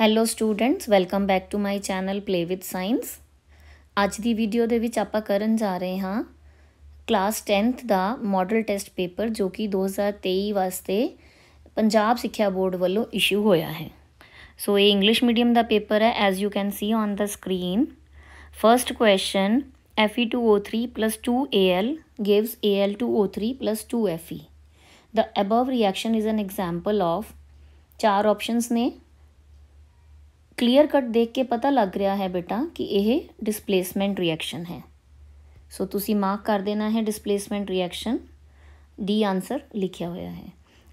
Hello students welcome back to my channel play with science अज की video के आप जा रहे हाँ क्लास टैनथ का मॉडल टेस्ट पेपर जो कि दो हज़ार तेई वास्ते पंजाब सिक्ख्या बोर्ड वालों इशू होया है सो ये इंग्लिश मीडियम का पेपर है as you can see on the screen first question F E two O three plus two A L gives A L two O three plus to F E the above reaction is an example of चार options ने clear cut देख के पता लग रहा है बेटा कि यह डिसप्लेसमेंट रिएक्शन है सो तुम मार्क कर देना है डिसप्लेसमेंट रिएक्शन डी आंसर लिखा हुआ है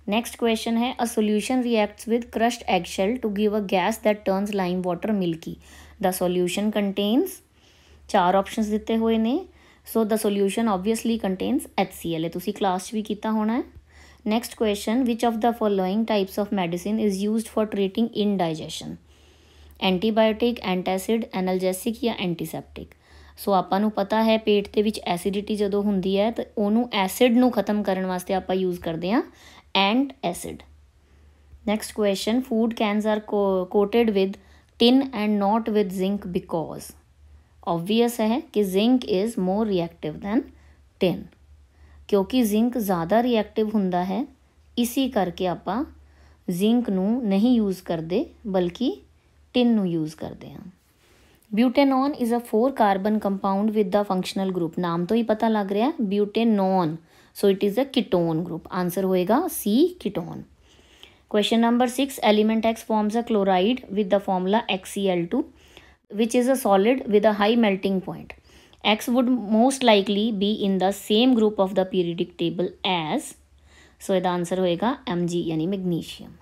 नेक्स्ट क्वेश्चन है a solution reacts with crushed eggshell to give a gas that turns lime water milky the solution contains चार ऑप्शन दिते हुए ने so the solution obviously contains H C L है class भी किया होना है next question which of the following types of medicine is use for treating indigestion antibiotic antacid analgesic या एंटीसैप्टिक सो आपां नूं पता है पेट दे विच एसिडिटी जदों हुंदी है तो एसिड नूं खत्म करने वास्ते आप यूज़ करते हैं antacid next question food cans are को coated with tin and not with zinc because obvious है कि zinc is more reactive than tin क्योंकि जिंक ज़्यादा रिएक्टिव हुंदा है इसी करके आप जिंक नूं नहीं यूज़ करते बल्कि टिन नू यूज़ करते हैं butanone is a four carbon compound with the functional group नाम तो ही पता लग रहा है butanone so it is a ketone group answer होएगा C ketone question number six element X forms a chloride with the formula X C L two which is a solid with a high melting point X would most likely be in the same group of the periodic table as सो इधर answer होएगा M G यानी magnesium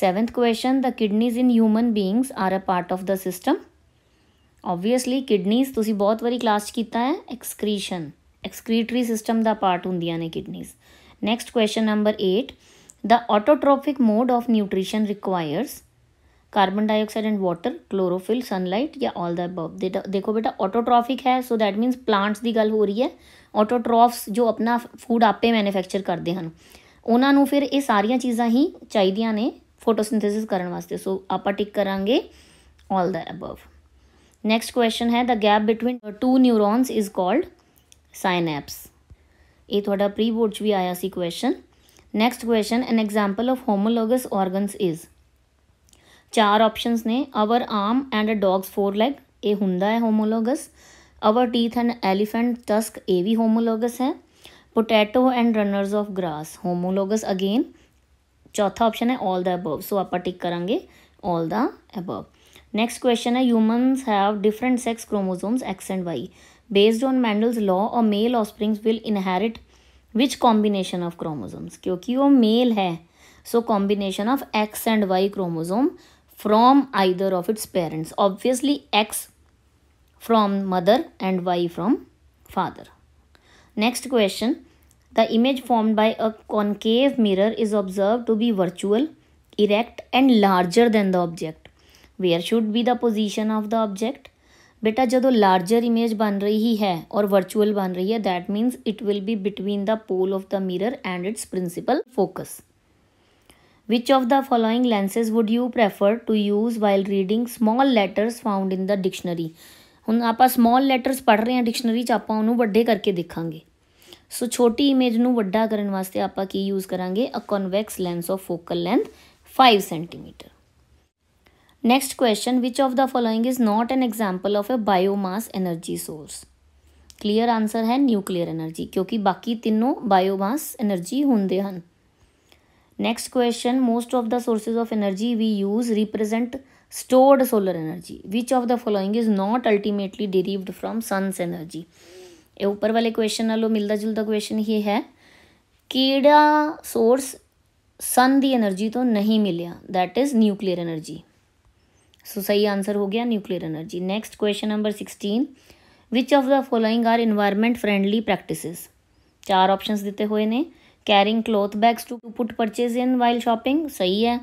Seventh question the kidneys in human beings are a part of the system. Obviously kidneys ਤੁਸੀਂ ਬਹੁਤ ਵਾਰੀ class 'ਚ ਕੀਤਾ ਹੈ excretion excretory system ਦਾ part ਹੁੰਦੀਆਂ ਨੇ kidneys. Next question number 8 the autotrophic mode of nutrition requires carbon dioxide and water chlorophyll sunlight या all the above देखो बेटा ऑटोट्रॉफिक है सो दैट मीन्स प्लांट्स की ਗੱਲ ਹੋ ਰਹੀ ਹੈ ਆਟੋਟ੍ਰੋਫਸ ਜੋ ਆਪਣਾ ਫੂਡ ਆਪੇ ਮੈਨੂਫੈਕਚਰ ਕਰਦੇ ਹਨ ਉਹਨਾਂ ਨੂੰ ਫਿਰ ਇਹ ਸਾਰੀਆਂ ਚੀਜ਼ਾਂ ਹੀ ਚਾਹੀਦੀਆਂ ਨੇ फोटोसिंथेसिस करने वास्ते सो आप टिक करा all the above next question है the gap between two neurons is called synapse ये थोड़ा प्री बोर्ड भी आया सी question next question an example of homologous organs is चार ऑप्शन ने our arm and a dog's four leg ये हों homologous our teeth and elephant tusk ये भी होमोलोगस है potato and runners of grass homologous again चौथा option है all the above सो आप टिक करेंगे all the above next question है humans have different sex chromosomes X and Y based on Mendel's law और male offsprings will inherit which combination of chromosomes क्योंकि वो male है so combination of X and Y chromosome from either of its parents obviously X from mother and Y from father next question the image form by a concave mirror is observe to be virtual erect and larger than the object where should be the position of the object बेटा जो larger image बन रही है और virtual बन रही है that means it will be between the pole of the mirror and its principal focus which of the following lenses would you prefer to use while reading small letters found in the dictionary हम आप small letters पढ़ रहे हैं dictionary आपू व्डे करके देखा सो छोटी image न्डा करने वास्ते आप यूज़ करा a convex lens of focal length five centimetre next question which of the following is not an example of a biomass energy source clear answer है न्यूक्लीयर एनर्जी क्योंकि बाकी तीनों बायोमास एनर्जी होंगे next question most of the source of energy we use represent stored solar energy which of the following is not ultimately derived from sun's energy ये उपर वाले question no मिलता जुलता question ये है कि सोर्स सन की एनर्जी तो नहीं मिलिया that is nuclear energy so सही आंसर हो गया nuclear energy next question number sixteen which of the following are environment friendly practice चार ऑप्शन दिते हुए ने carrying cloth bags to put purchase in while shopping सही है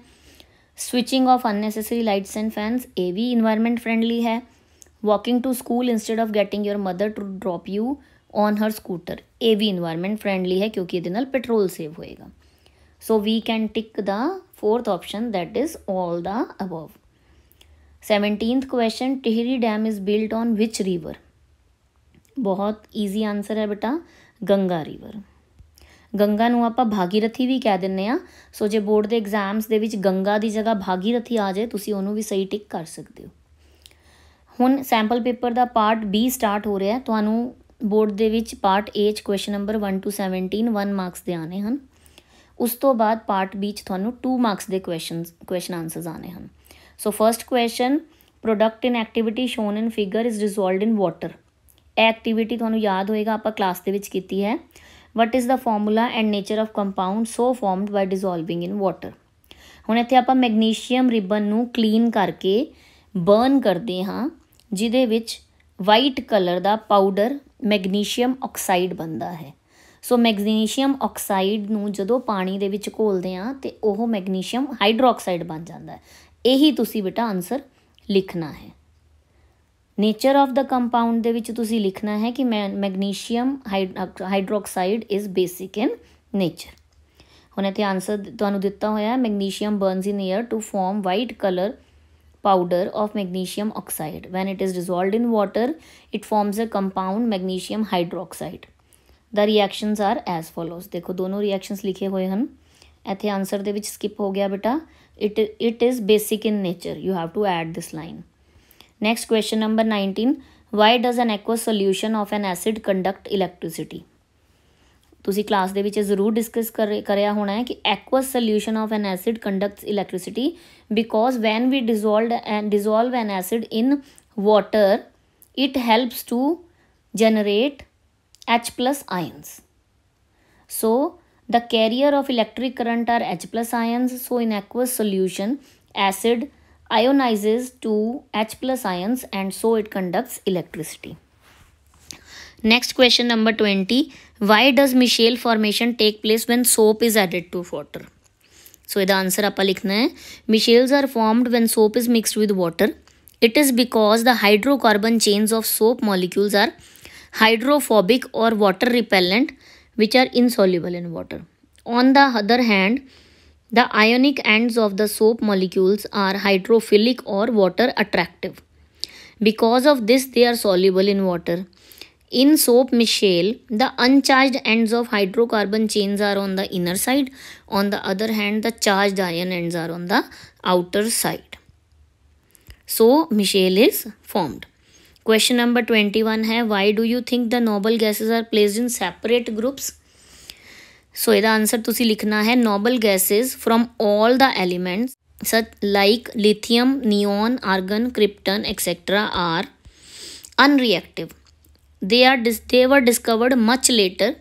switching off unnecessary lights and fans ए भी इनवायरमेंट फ्रेंडली है walking to school instead of getting your mother to drop you on her scooter ਇਹ ਵੀ environment friendly ਹੈ ਕਿਉਂਕਿ ਇਹਦੇ ਨਾਲ ਪੈਟਰੋਲ ਸੇਵ ਹੋਏਗਾ so we can tick the fourth option that is all the above 17th question Tehri dam is built on which river ਬਹੁਤ easy answer ਹੈ ਬੇਟਾ Ganga river Ganga ਨੂੰ ਆਪਾਂ ਭਾਗੀਰਥੀ ਵੀ ਕਹਿ ਦਿੰਨੇ ਆ ਸੋ ਜੇ ਬੋਰਡ ਦੇ ਐਗਜ਼ਾਮਸ ਦੇ ਵਿੱਚ ਗੰਗਾ ਦੀ ਜਗ੍ਹਾ ਭਾਗੀਰਥੀ ਆ ਜਾਏ ਤੁਸੀਂ ਉਹਨੂੰ ਵੀ ਸਹੀ ਟਿਕ ਕਰ ਸਕਦੇ ਹੋ ਹੁਣ ਸੈਂਪਲ ਪੇਪਰ ਦਾ ਪਾਰਟ B ਸਟਾਰਟ ਹੋ ਰਿਹਾ ਤੁਹਾਨੂੰ ਬੋਰਡ ਦੇ ਵਿੱਚ ਪਾਰਟ A ਚ ਕੁਐਸਚਨ ਨੰਬਰ 1 ਟੂ 17 1 ਮਾਰਕਸ ਦੇ ਆਨੇ ਹਨ ਉਸ ਤੋਂ ਬਾਅਦ ਪਾਰਟ B ਚ ਤੁਹਾਨੂੰ 2 ਮਾਰਕਸ ਦੇ ਕੁਐਸਚਨਸ ਕੁਐਸਚਨ ਆਨਸਰਸ ਆਨੇ ਹਨ so first question product in activity shown in figure is resolved in water activity ਤੁਹਾਨੂੰ ਯਾਦ ਹੋਏਗਾ ਆਪਾਂ ਕਲਾਸ ਦੇ ਵਿੱਚ ਕੀਤੀ ਹੈ what is the formula and nature of compound so formed by dissolving in water ਹੁਣ ਇੱਥੇ ਆਪਾਂ ਮੈਗਨੀਸ਼ੀਅਮ ਰਿਬਨ ਨੂੰ ਕਲੀਨ ਕਰਕੇ ਬਰਨ ਕਰਦੇ ਹਾਂ ਜਿਹਦੇ ਵਿੱਚ ਵਾਈਟ ਕਲਰ ਦਾ ਪਾਊਡਰ ਮੈਗਨੀਸ਼ੀਅਮ ਆਕਸਾਈਡ ਬਣਦਾ ਹੈ ਸੋ ਮੈਗਨੀਸ਼ੀਅਮ ਆਕਸਾਈਡ ਨੂੰ ਜਦੋਂ ਪਾਣੀ ਦੇ ਵਿੱਚ ਘੋਲਦੇ ਆ ਤੇ ਉਹ ਮੈਗਨੀਸ਼ੀਅਮ ਹਾਈਡਰੋਕਸਾਈਡ ਬਣ ਜਾਂਦਾ ਹੈ ਇਹੀ ਤੁਸੀਂ ਬੇਟਾ ਆਨਸਰ ਲਿਖਣਾ ਹੈ ਨੇਚਰ ਆਫ ਦਾ ਕੰਪਾਊਂਡ ਦੇ ਵਿੱਚ ਤੁਸੀਂ ਲਿਖਣਾ ਹੈ ਕਿ magnesium hydroxide is basic in nature ਹੁਣ ਇਹ ਤੇ ਆਨਸਰ ਤੁਹਾਨੂੰ ਦਿੱਤਾ ਹੋਇਆ ਹੈ magnesium burns in air to form white colour powder of magnesium oxide. When it is dissolved in water, it forms a compound magnesium hydroxide. The reactions are as follows देखो दोनों reactions लिखे ਹੋਏ ਹਨ ਇੱਥੇ ਆਨਸਰ ਦੇ ਵਿੱਚ skip ਹੋ ਗਿਆ ਬੇਟਾ it it is basic in nature you have to add this line next question number 19 why does an aqueous solution of an acid conduct electricity तुम्हें क्लास के जरूर डिस्कस कर होना है कि aqueous solution of an acid conduct electricity because when we dissolved an dissolve an acid in water it helps to generate H plus ions so the carrier of electric current are H plus ions so in aqueous solution acid ionise to H plus ions and so it conducts electricity next question number twenty why does Michelle formation take place when soap is added to water? So, the answer is Michelles are formed when soap is mixed with water. It is because the hydrocarbon chains of soap molecules are hydrophobic or water repellent which are insoluble in water. On the other hand, the ionic ends of the soap molecules are hydrophilic or water attractive. Because of this, they are soluble in water. In soap micelle the uncharge end of hydrocarbon chain are on the inner side on the other hand the charge ion end are on the outer side so micelle is formed question number twenty one है why do you think the noble gases are place in separate groups so यदा answer तुम्हें लिखना है noble gases from all the elements such like lithium neon argon krypton etcetera are unreactive They, are they were discovered much later.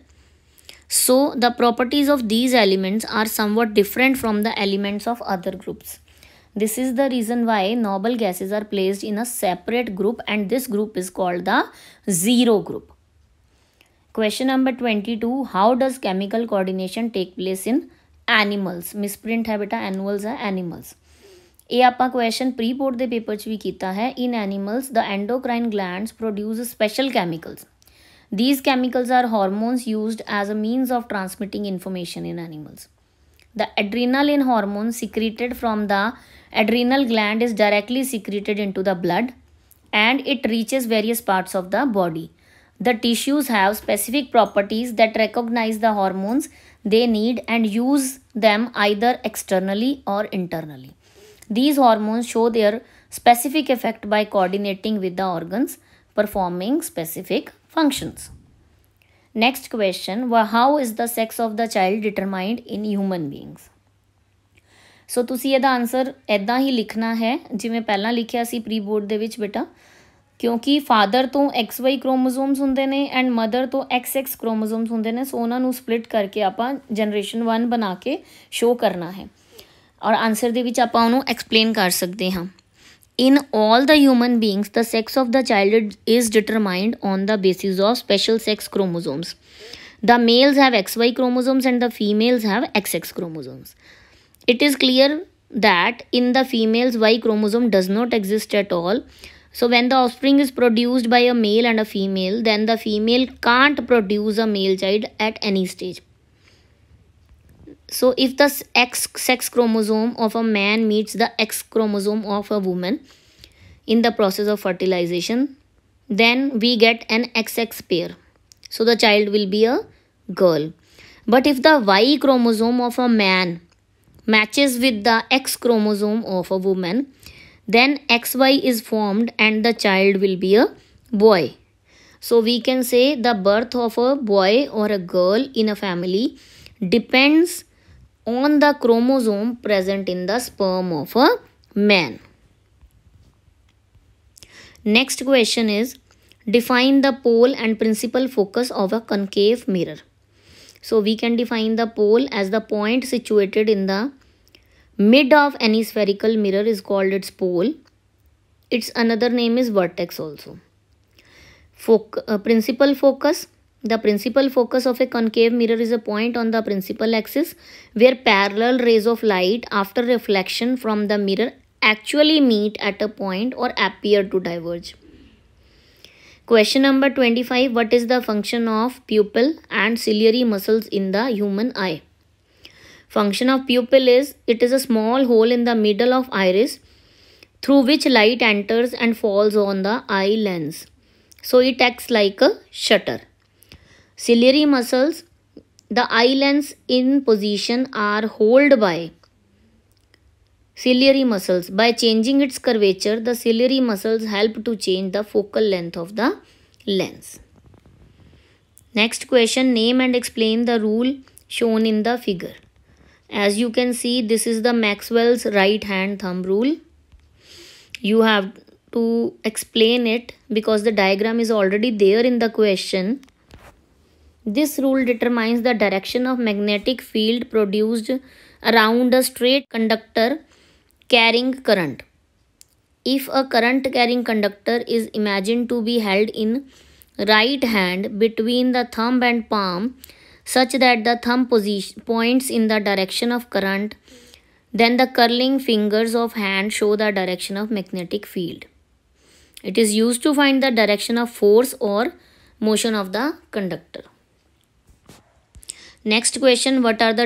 So the properties of these elements are somewhat different from the elements of other groups. This is the reason why noble gases are placed in a separate group and this group is called the zero group. Question number 22. How does chemical coordination take place in animals? Misprint habitat बेटा animals are animals. ਇਹ ਆਪਾਂ question pre board ਦੇ paper 'ਚ ਵੀ ਕੀਤਾ ਹੈ in animals the endocrine glands produce special chemicals these chemicals are hormones used as a means of transmitting information in the adrenaline hormone secreted from the adrenal gland is directly secreted into the blood and it reaches various parts of the body the tissues have specific properties that recognize the hormones they need and use them either externally or internally These hormones show their specific effect by coordinating with the organs performing specific functions. Next question well, How is the sex of the child determined in human beings? So ਤੁਸੀਂ ਇਹਦਾ answer ਇਦਾਂ ਹੀ ਲਿਖਣਾ ਹੈ ਜਿਵੇਂ ਪਹਿਲਾਂ ਲਿਖਿਆ ਸੀ pre board ਦੇ ਵਿੱਚ ਬੇਟਾ ਕਿਉਂਕਿ ਫਾਦਰ ਤੋਂ XY ਕ੍ਰੋਮੋਸੋਮਸ ਹੁੰਦੇ ਨੇ ਐਂਡ ਮਦਰ ਤੋਂ XX ਕ੍ਰੋਮੋਸੋਮਸ ਹੁੰਦੇ ਨੇ ਸੋ ਉਹਨਾਂ ਨੂੰ ਸਪਲਿਟ ਕਰਕੇ ਆਪਾਂ ਜਨਰੇਸ਼ਨ 1 ਬਣਾ ਕੇ ਸ਼ੋ ਕਰਨਾ ਹੈ ਔਰ ਆਨਸਰ ਦੇ ਵਿੱਚ ਆਪਾਂ ਉਹਨੂੰ ਐਕਸਪਲੇਨ ਕਰ ਸਕਦੇ ਹਾਂ in all the human beings the sex of the child is determined on the basis of special sex chromosomes the males have xy chromosomes and the females have xx chromosomes it is clear that in the females y chromosome does not exist at all so when the offspring is produced by a male and a female then the female can't produce a male child at any stage so if the x sex chromosome of a man meets the x chromosome of a woman in the process of fertilization then we get an xx pair so the child will be a girl but if the y chromosome of a man matches with the x chromosome of a woman then xy is formed and the child will be a boy so we can say the birth of a boy or a girl in a family depends on the chromosome present in the sperm of a man. Next question is define the pole and principal focus of a concave mirror. So we can define the pole as the point situated in the mid of any spherical mirror is called its pole. Its another name is vertex also. Foc uh, principal focus the principal focus of a concave mirror is a point on the principal axis where parallel rays of light after reflection from the mirror actually meet at a point or appear to diverge. Question number 25. What is the function of pupil and ciliary muscles in the human eye? Function of pupil is it is a small hole in the middle of iris through which light enters and falls on the eye lens. So it acts like a shutter. Ciliary muscles, the lens in position are held by ciliary muscles. By changing its curvature, the ciliary muscles help to change the focal length of the lens. Next question, name and explain the rule shown in the figure. As you can see, this is the Maxwell's right hand thumb rule. You have to explain it because the diagram is already there in the question. This rule determines the direction of magnetic field produced around a straight conductor carrying current. If a current carrying conductor is imagined to be held in right hand between the thumb and palm such that the thumb position points in the direction of current, then the curling fingers of hand show the direction of magnetic field. It is used to find the direction of force or motion of the conductor. Next question What are the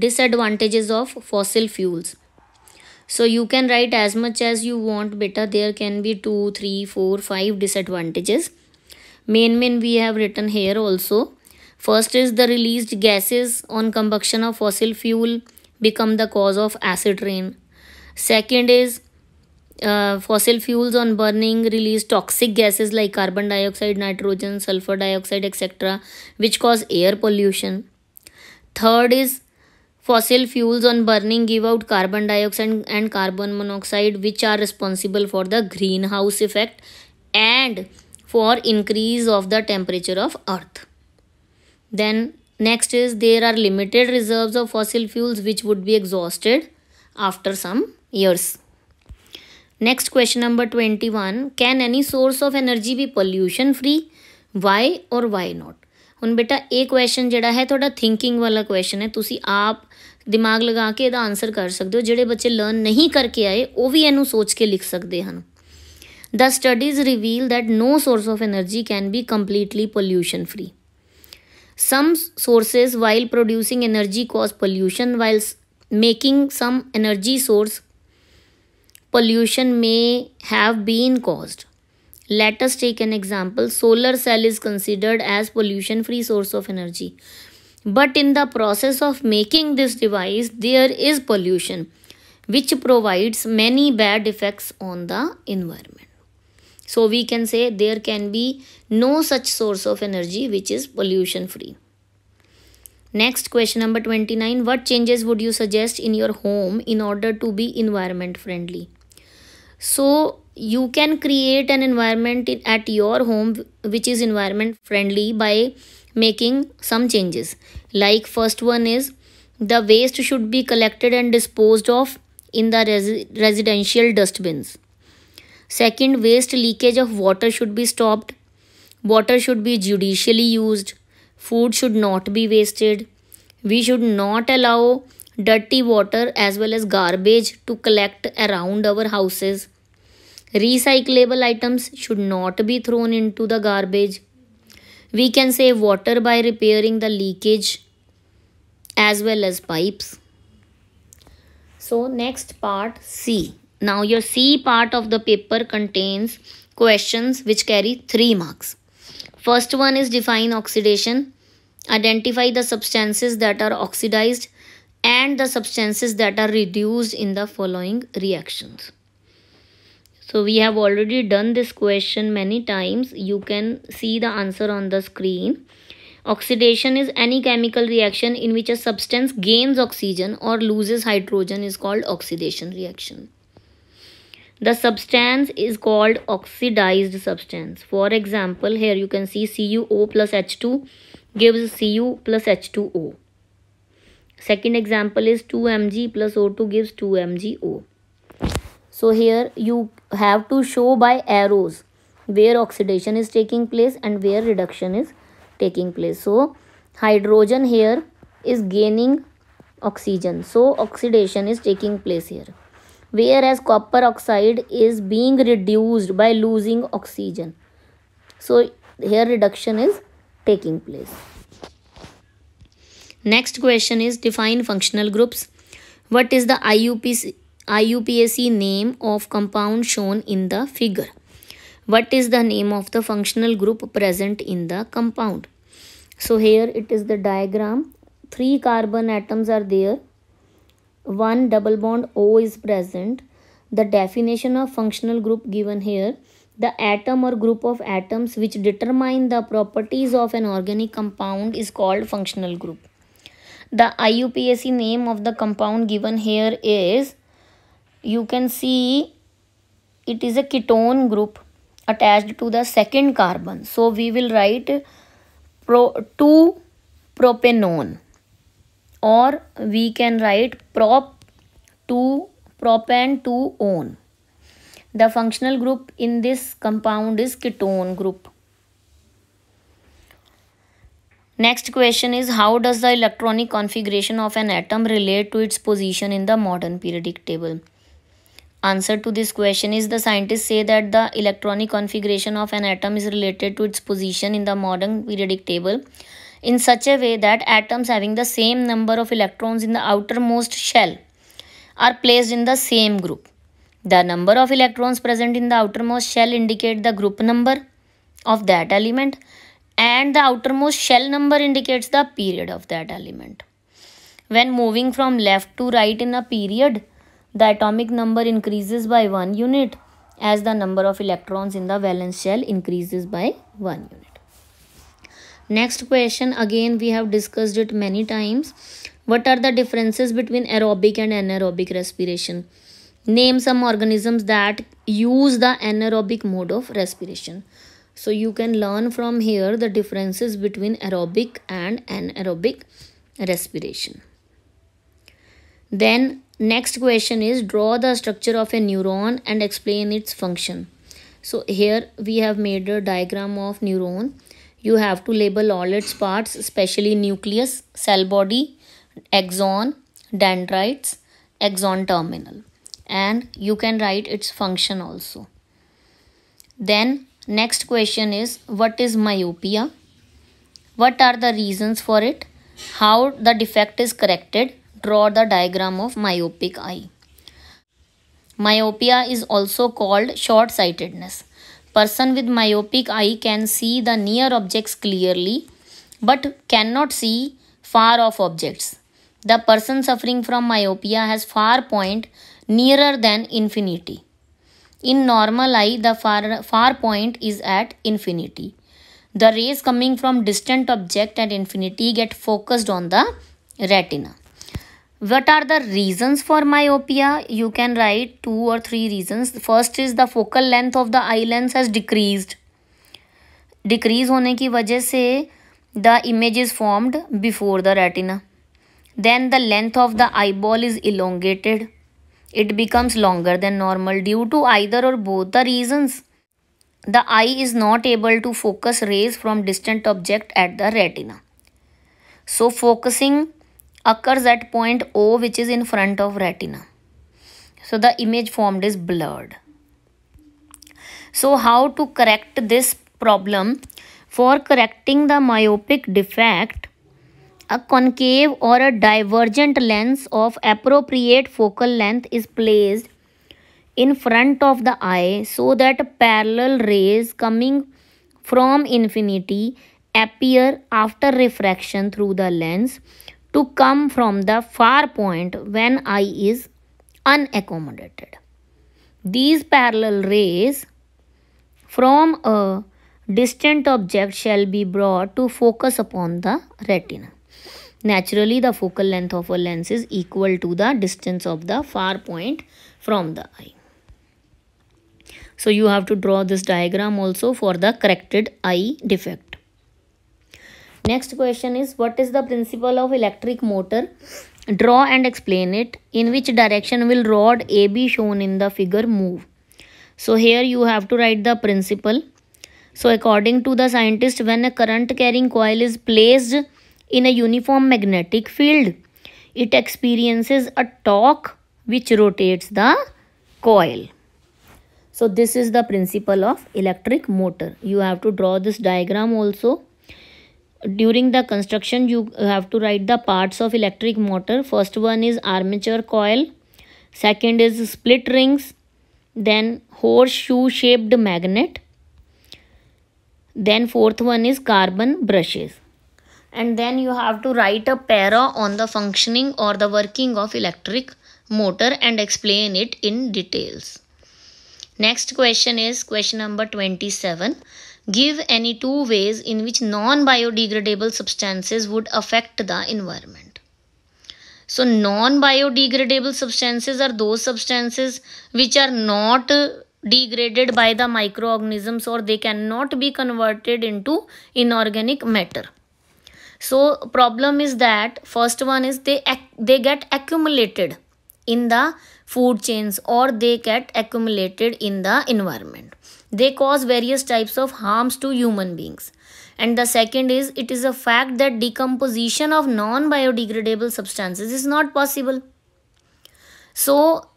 disadvantages of fossil fuels? So you can write as much as you want, beta. There can be two, three, four, five disadvantages. Main, main we have written here also. First is the released gases on combustion of fossil fuel become the cause of acid rain. Second is uh, fossil fuels on burning release toxic gases like carbon dioxide, nitrogen, sulfur dioxide, etc., which cause air pollution. Third is fossil fuels on burning give out carbon dioxide and, carbon monoxide which are responsible for the greenhouse effect and for increase of the temperature of earth. Then next is there are limited reserves of fossil fuels which would be exhausted after some years. Next question number 21. Can any source of energy be pollution free? Why or why not? ਹੁਣ ਬੇਟਾ ਇਹ question ਜਿਹੜਾ ਹੈ ਤੁਹਾਡਾ thinking ਵਾਲਾ question ਹੈ ਤੁਸੀਂ ਆਪ ਦਿਮਾਗ ਲਗਾ ਕੇ ਇਹਦਾ ਆਨਸਰ ਕਰ ਸਕਦੇ ਹੋ ਜਿਹੜੇ ਬੱਚੇ ਲਰਨ ਨਹੀਂ ਕਰਕੇ ਆਏ ਉਹ ਵੀ ਇਹਨੂੰ ਸੋਚ ਕੇ ਲਿਖ ਸਕਦੇ ਹਨ the studies reveal that no source of energy can be completely pollution free some sources while producing energy cause pollution while making some energy source pollution may have been caused Let us take an example. Solar cell is considered as pollution free source of energy. But in the process of making this device, there is pollution which provides many bad effects on the environment. So we can say there can be no such source of energy which is pollution free. Next question number 29. What changes would you suggest in your home in order to be environment friendly? So you can create an environment in, at your home which is environment friendly by making some changes like first one is the waste should be collected and disposed of in the res residential dustbins second waste leakage of water should be stopped water should be judicially used food should not be wasted we should not allow dirty water as well as garbage to collect around our houses Recyclable items should not be thrown into the garbage. We can save water by repairing the leakage as well as pipes. So next part C. Now your C part of the paper contains questions which carry 3 marks. First one is define oxidation. Identify the substances that are oxidized and the substances that are reduced in the following reactions. So we have already done this question many times. You can see the answer on the screen. Oxidation is any chemical reaction in which a substance gains oxygen or loses hydrogen is called oxidation reaction. The substance is called oxidized substance. For example, here you can see CuO plus H2 gives Cu plus H2O. Second example is 2Mg plus O2 gives 2MgO. So here you have to show by arrows where oxidation is taking place and where reduction is taking place. So hydrogen here is gaining oxygen. So oxidation is taking place here. Whereas copper oxide is being reduced by losing oxygen. So here reduction is taking place. Next question is define functional groups. What is the IUPC IUPAC name of compound shown in the figure. What is the name of the functional group present in the compound? So here it is the diagram. Three carbon atoms are there. One double bond O is present. The definition of functional group given here. The atom or group of atoms which determine the properties of an organic compound is called functional group. The IUPAC name of the compound given here is you can see it is a ketone group attached to the second carbon so we will write pro 2 propanone or we can write prop 2 propan 2 on. the functional group in this compound is ketone group Next question is how does the electronic configuration of an atom relate to its position in the modern periodic table? Answer to this question is the scientists say that the electronic configuration of an atom is related to its position in the modern periodic table in such a way that atoms having the same number of electrons in the outermost shell are placed in the same group. The number of electrons present in the outermost shell indicate the group number of that element and the outermost shell number indicates the period of that element. When moving from left to right in a period, the atomic number increases by 1 unit as the number of electrons in the valence shell increases by 1 unit. Next question again we have discussed it many times. What are the differences between aerobic and anaerobic respiration? Name some organisms that use the anaerobic mode of respiration. So you can learn from here the differences between aerobic and anaerobic respiration. Then next question is draw the structure of a neuron and explain its function so here we have made a diagram of neuron you have to label all its parts especially nucleus cell body axon dendrites axon terminal and you can write its function also then next question is what is myopia what are the reasons for it how the defect is corrected draw the diagram of myopic eye. Myopia is also called short-sightedness. Person with myopic eye can see the near objects clearly but cannot see far off objects. The person suffering from myopia has far point nearer than infinity. In normal eye, the far, far point is at infinity. The rays coming from distant object at infinity get focused on the retina what are the reasons for myopia you can write two or three reasons first is the focal length of the eye lens has decreased decrease hone ki wajah se the image is formed before the retina then the length of the eyeball is elongated it becomes longer than normal due to either or both the reasons the eye is not able to focus rays from distant object at the retina so focusing occurs at point O which is in front of retina. So the image formed is blurred. So how to correct this problem? For correcting the myopic defect, a concave or a divergent lens of appropriate focal length is placed in front of the eye so that parallel rays coming from infinity appear after refraction through the lens to come from the far point when I is unaccommodated. These parallel rays from a distant object shall be brought to focus upon the retina. Naturally, the focal length of a lens is equal to the distance of the far point from the eye. So, you have to draw this diagram also for the corrected eye defect. Next question is what is the principle of electric motor? Draw and explain it. In which direction will rod AB shown in the figure move? So here you have to write the principle. So according to the scientist when a current carrying coil is placed in a uniform magnetic field it experiences a torque which rotates the coil. So this is the principle of electric motor. You have to draw this diagram also during the construction you have to write the parts of electric motor first one is armature coil second is split rings then horseshoe shaped magnet then fourth one is carbon brushes and then you have to write a para on the functioning or the working of electric motor and explain it in details next question is question number 27 Give any two ways in which non biodegradable substances would affect the environment. So, non biodegradable substances are those substances which are not degraded by the microorganisms or they cannot be converted into inorganic matter so problem is that first one is they they get accumulated in the food chains or they get accumulated in the environment they cause various types of harms to human beings. And the second is, it is a fact that decomposition of non-biodegradable substances is not possible. So,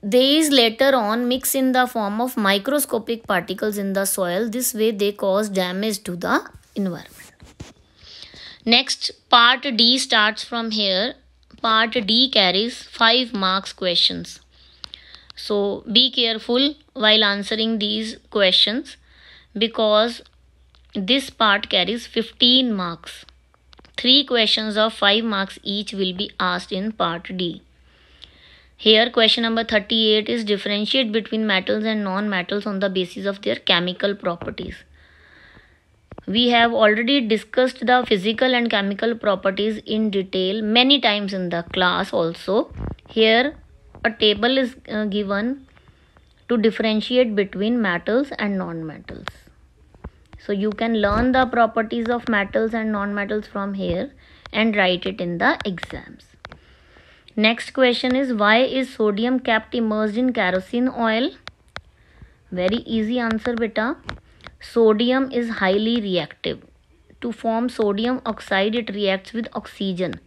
these later on mix in the form of microscopic particles in the soil. This way they cause damage to the environment. Next, part D starts from here. Part D carries 5 marks questions. So be careful while answering these questions because this part carries 15 marks. Three questions of 5 marks each will be asked in part D. Here question number 38 is differentiate between metals and non-metals on the basis of their chemical properties. We have already discussed the physical and chemical properties in detail many times in the class also. Here a table is uh, given to differentiate between metals and non-metals. So you can learn the properties of metals and non-metals from here and write it in the exams. Next question is why is sodium kept immersed in kerosene oil? Very easy answer beta. Sodium is highly reactive. To form sodium oxide it reacts with oxygen.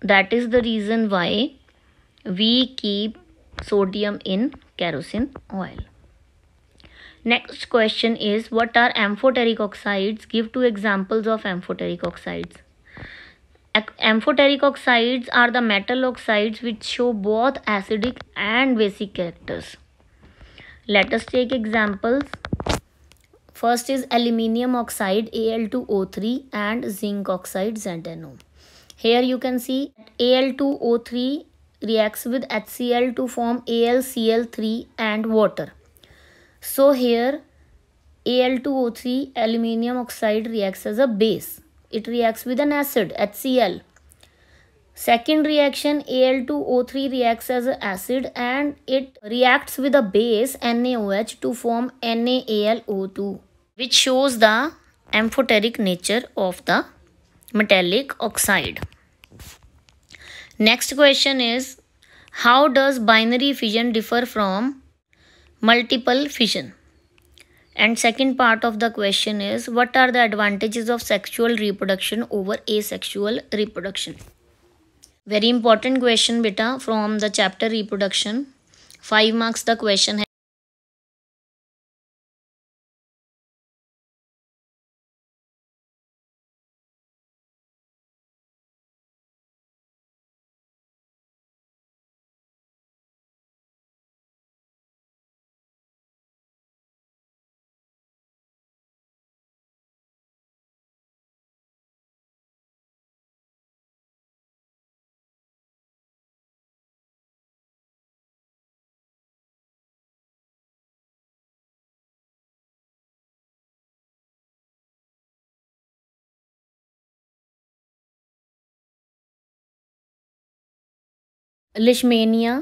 That is the reason why we keep sodium in kerosene oil. Next question is what are amphoteric oxides? Give two examples of amphoteric oxides. Amphoteric oxides are the metal oxides which show both acidic and basic characters. Let us take examples. First is aluminium oxide Al2O3 and zinc oxide ZNO. Here you can see Al2O3 reacts with HCl to form AlCl3 and water. So here Al2O3 aluminium oxide reacts as a base. It reacts with an acid HCl. Second reaction Al2O3 reacts as an acid and it reacts with a base NaOH to form NaAlO2 which shows the amphoteric nature of the metallic oxide. Next question is how does binary fission differ from multiple fission? And second part of the question is what are the advantages of sexual reproduction over asexual reproduction? Very important question beta from the chapter reproduction. 5 marks the question Leishmania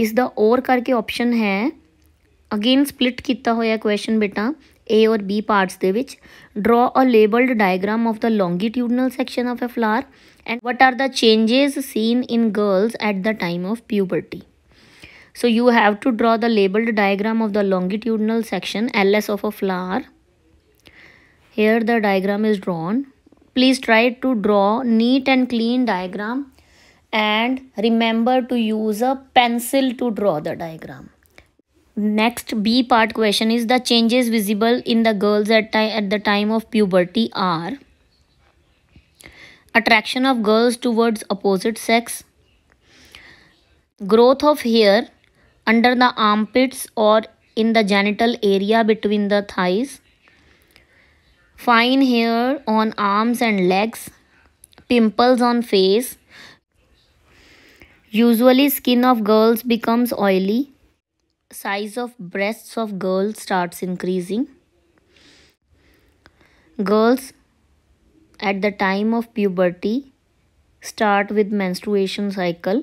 इस ओर करके option है again split किया हो question बेटा A और B parts के draw a labelled diagram of the longitudinal section of a flower and what are the changes seen in girls at the time of puberty so you have to draw the labelled diagram of the longitudinal section L S of a flower here the diagram is drawn please try to draw neat and clean diagram and remember to use a pencil to draw the diagram next b part question is the changes visible in the girls at, at the time of puberty are attraction of girls towards opposite sex growth of hair under the armpits or in the genital area between the thighs fine hair on arms and legs pimples on face Usually skin of girls becomes oily. Size of breasts of girls starts increasing. Girls at the time of puberty start with menstruation cycle.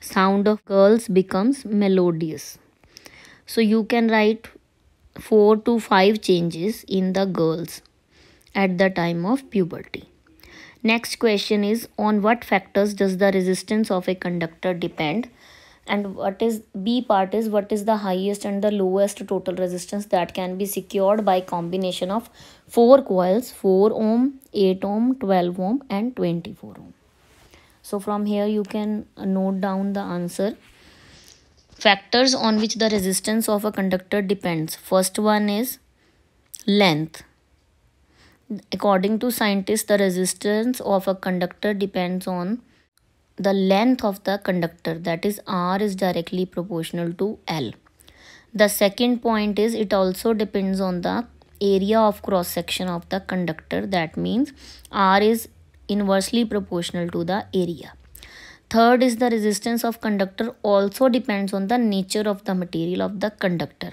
Sound of girls becomes melodious. So you can write 4 to 5 changes in the girls at the time of puberty. Next question is on what factors does the resistance of a conductor depend? And what is B part is what is the highest and the lowest total resistance that can be secured by combination of four coils 4 ohm, 8 ohm, 12 ohm and 24 ohm. So from here you can note down the answer. Factors on which the resistance of a conductor depends. First one is length According to scientists, the resistance of a conductor depends on the length of the conductor that is R is directly proportional to L. The second point is it also depends on the area of cross section of the conductor that means R is inversely proportional to the area. Third is the resistance of conductor also depends on the nature of the material of the conductor.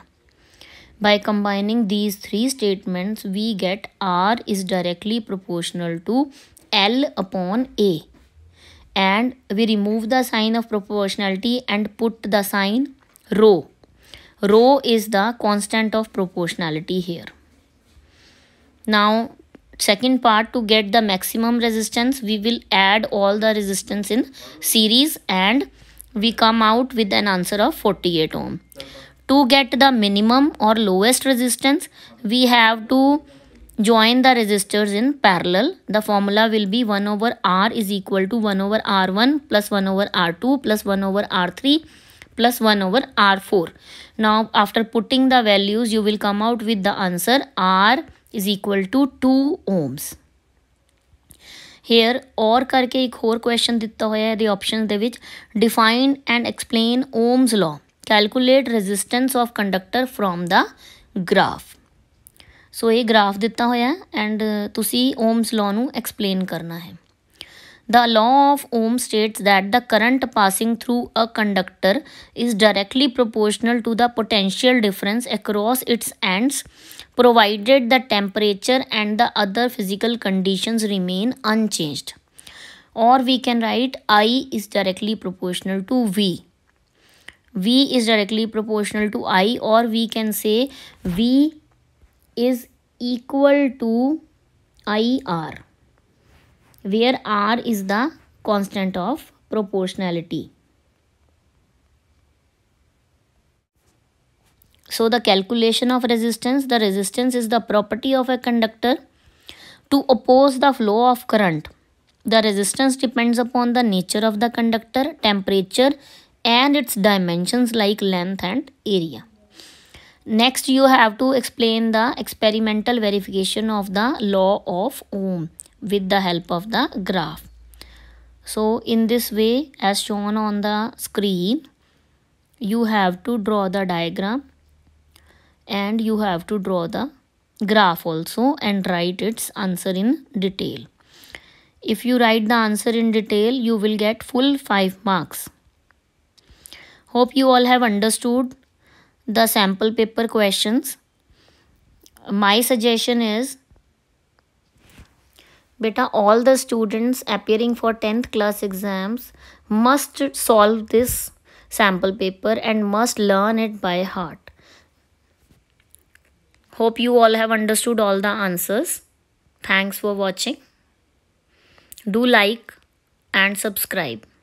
By combining these three statements, we get R is directly proportional to L upon A. And we remove the sign of proportionality and put the sign rho. Rho is the constant of proportionality here. Now, second part to get the maximum resistance, we will add all the resistance in series and we come out with an answer of 48 ohm to get the minimum or lowest resistance we have to join the resistors in parallel the formula will be 1 over r is equal to 1 over r1 plus 1 over r2 plus 1 over r3 plus 1 over r4 now after putting the values you will come out with the answer r is equal to 2 ohms here or करके एक question question दिता होया the options option ਦੇ ਵਿੱਚ define and explain Ohm's law. Calculate resistance of conductor from the graph so ये graph दिता हुआ and तुम ओम्स लॉ न एक्सप्लेन करना है the law of Ohm states that the current passing through a conductor is directly proportional to the potential difference across its ends provided the temperature and the other physical condition remain unchanged और we can write I is directly proportional to V V is directly proportional to I or we can say V is equal to IR where R is the constant of proportionality. So the calculation of resistance, the resistance is the property of a conductor to oppose the flow of current. The resistance depends upon the nature of the conductor, temperature, and its dimensions like length and area. Next, you have to explain the experimental verification of the law of Ohm with the help of the graph. So, in this way, as shown on the screen, you have to draw the diagram and you have to draw the graph also and write its answer in detail. If you write the answer in detail, you will get full 5 marks. Hope you all have understood the sample paper questions. My suggestion is beta all the students appearing for 10th class exams must solve this sample paper and must learn it by heart. Hope you all have understood all the answers. Thanks for watching. Do like and subscribe.